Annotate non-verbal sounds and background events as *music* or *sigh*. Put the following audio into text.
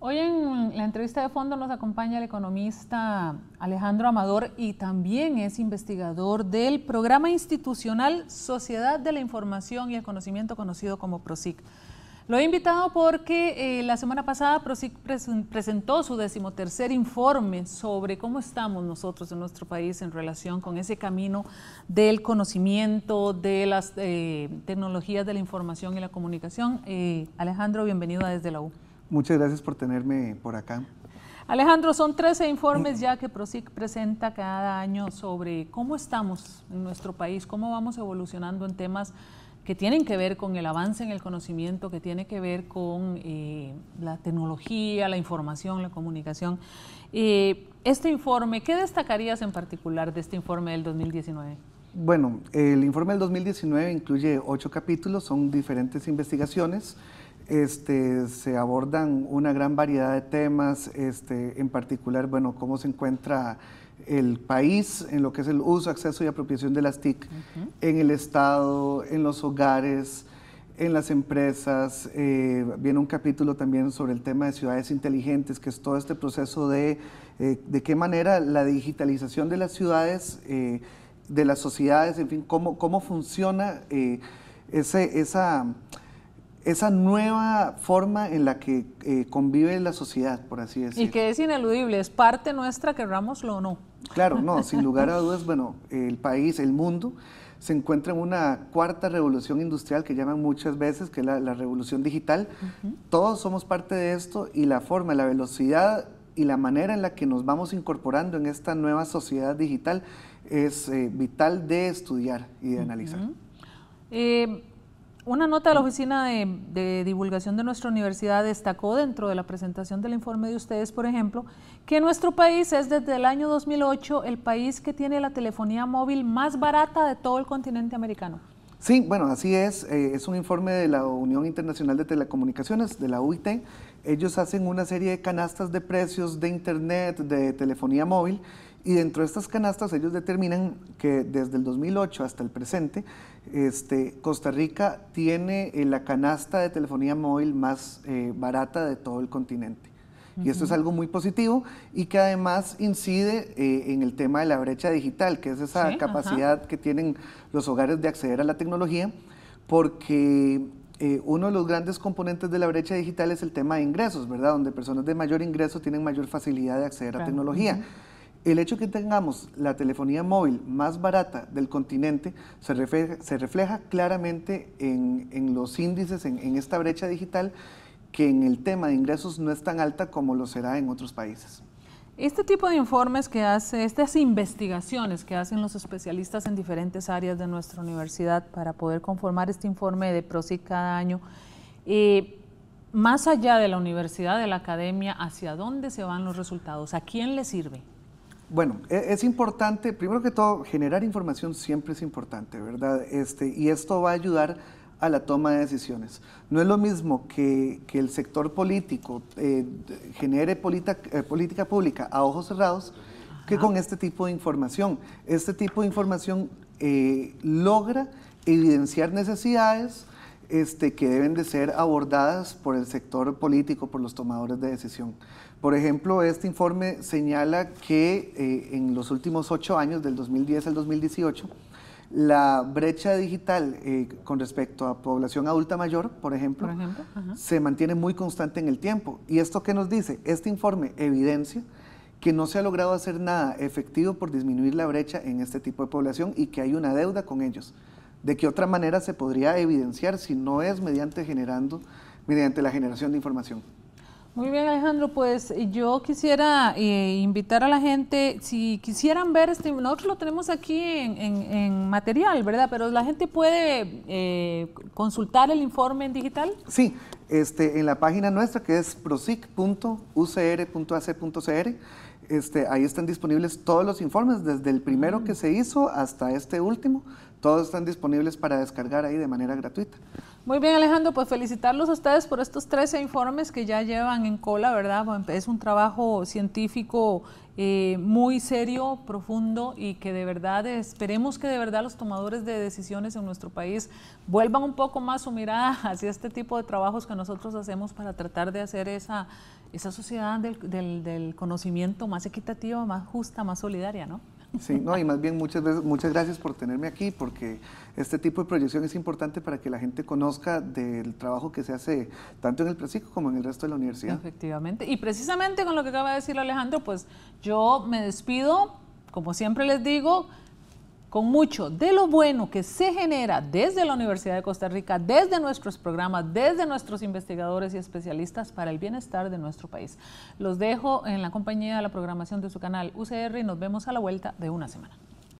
Hoy en la entrevista de fondo nos acompaña el economista Alejandro Amador y también es investigador del programa institucional Sociedad de la Información y el Conocimiento conocido como PROSIC. Lo he invitado porque eh, la semana pasada PROSIC presentó su decimotercer informe sobre cómo estamos nosotros en nuestro país en relación con ese camino del conocimiento, de las eh, tecnologías de la información y la comunicación. Eh, Alejandro, bienvenido a Desde la U. Muchas gracias por tenerme por acá. Alejandro, son 13 informes ya que PROSIC presenta cada año sobre cómo estamos en nuestro país, cómo vamos evolucionando en temas que tienen que ver con el avance en el conocimiento, que tiene que ver con eh, la tecnología, la información, la comunicación. Eh, este informe, ¿qué destacarías en particular de este informe del 2019? Bueno, el informe del 2019 incluye ocho capítulos, son diferentes investigaciones. Este, se abordan una gran variedad de temas, este, en particular, bueno, cómo se encuentra el país en lo que es el uso, acceso y apropiación de las TIC, en el Estado, en los hogares, en las empresas. Eh, viene un capítulo también sobre el tema de ciudades inteligentes, que es todo este proceso de eh, de qué manera la digitalización de las ciudades, eh, de las sociedades, en fin, cómo, cómo funciona ese, esa esa nueva forma en la que eh, convive la sociedad, por así decirlo. Y que es ineludible, es parte nuestra, querramoslo o no. Claro, no, *laughs* sin lugar a dudas, bueno, el país, el mundo, se encuentra en una cuarta revolución industrial que llaman muchas veces, que es la, revolución digital. Todos somos parte de esto y la forma, la velocidad y la manera en la que nos vamos incorporando en esta nueva sociedad digital es eh, vital de estudiar y de analizar. Eh, una nota de la Oficina de, Divulgación de nuestra universidad destacó dentro de la presentación del informe de ustedes, por ejemplo, que nuestro país es desde el año 2008 el país que tiene la telefonía móvil más barata de todo el continente americano. Sí, bueno, así es. Eh, es un informe de la Unión Internacional de Telecomunicaciones, de la UIT. Ellos hacen una serie de canastas de precios de Internet, de telefonía móvil, y dentro de estas canastas ellos determinan que desde el 2008 hasta el presente, este, Costa Rica tiene eh, la canasta de telefonía móvil más eh, barata de todo el continente. Y esto es algo muy positivo y que además incide eh, en el tema de la brecha digital, que es esa capacidad que tienen los hogares de acceder a la tecnología, porque uno de los grandes componentes de la brecha digital es el tema de ingresos, ¿verdad? Donde personas de mayor ingreso tienen mayor facilidad de acceder a tecnología el hecho de que tengamos la telefonía móvil más barata del continente se refleja, claramente en, los índices, en, esta brecha digital, que en el tema de ingresos no es tan alta como lo será en otros países. Este tipo de informes que hace, estas investigaciones que hacen los especialistas en diferentes áreas de nuestra universidad para poder conformar este informe de PROSI cada año, eh, más allá de la universidad, de la academia, ¿hacia dónde se van los resultados? ¿A quién le sirve? Bueno, e, es importante, primero que todo, generar información siempre es importante, ¿verdad? Este, y esto va a ayudar a la toma de decisiones. No es lo mismo que, el sector político eh, genere eh, política pública a ojos cerrados que con este tipo de información. Este tipo de información eh, logra evidenciar necesidades, este, que deben de ser abordadas por el sector político, por los tomadores de decisión. Por ejemplo, este informe señala que eh, en los últimos ocho años, del 2010 al 2018, la brecha digital eh, con respecto a población adulta mayor, por ejemplo se mantiene muy constante en el tiempo. ¿Y esto qué nos dice? Este informe evidencia que no se ha logrado hacer nada efectivo por disminuir la brecha en este tipo de población y que hay una deuda con ellos. ¿De qué otra manera se podría evidenciar si no es mediante generando, mediante la generación de información? Muy bien, Alejandro, pues yo quisiera eh, invitar a la gente, si quisieran ver, este, nosotros lo tenemos aquí en, material, ¿verdad? Pero la gente puede eh, consultar el informe en digital. Sí, este, en la página nuestra que es prosic.ucr.ac.cr este, ahí están disponibles todos los informes, desde el primero mm. que se hizo hasta este último, todos están disponibles para descargar ahí de manera gratuita. Muy bien, Alejandro, pues felicitarlos a ustedes por estos 13 informes que ya llevan en cola, ¿verdad? Es un trabajo científico eh, muy serio, profundo y que de verdad esperemos que de verdad los tomadores de decisiones en nuestro país vuelvan un poco más su mirada *laughs* hacia este tipo de trabajos que nosotros hacemos para tratar de hacer esa, esa sociedad del conocimiento más equitativa, más justa, más solidaria, ¿no? Sí, no, y más bien muchas muchas gracias por tenerme aquí, porque este tipo de proyección es importante para que la gente conozca del trabajo que se hace tanto en el Presico como en el resto de la universidad. Efectivamente, y precisamente con lo que acaba de decir Alejandro, pues yo me despido, como siempre les digo, con mucho de lo bueno que se genera desde la Universidad de Costa Rica, desde nuestros programas, desde nuestros investigadores y especialistas para el bienestar de nuestro país. Los dejo en la compañía de la programación de su canal UCR y nos vemos a la vuelta de una semana.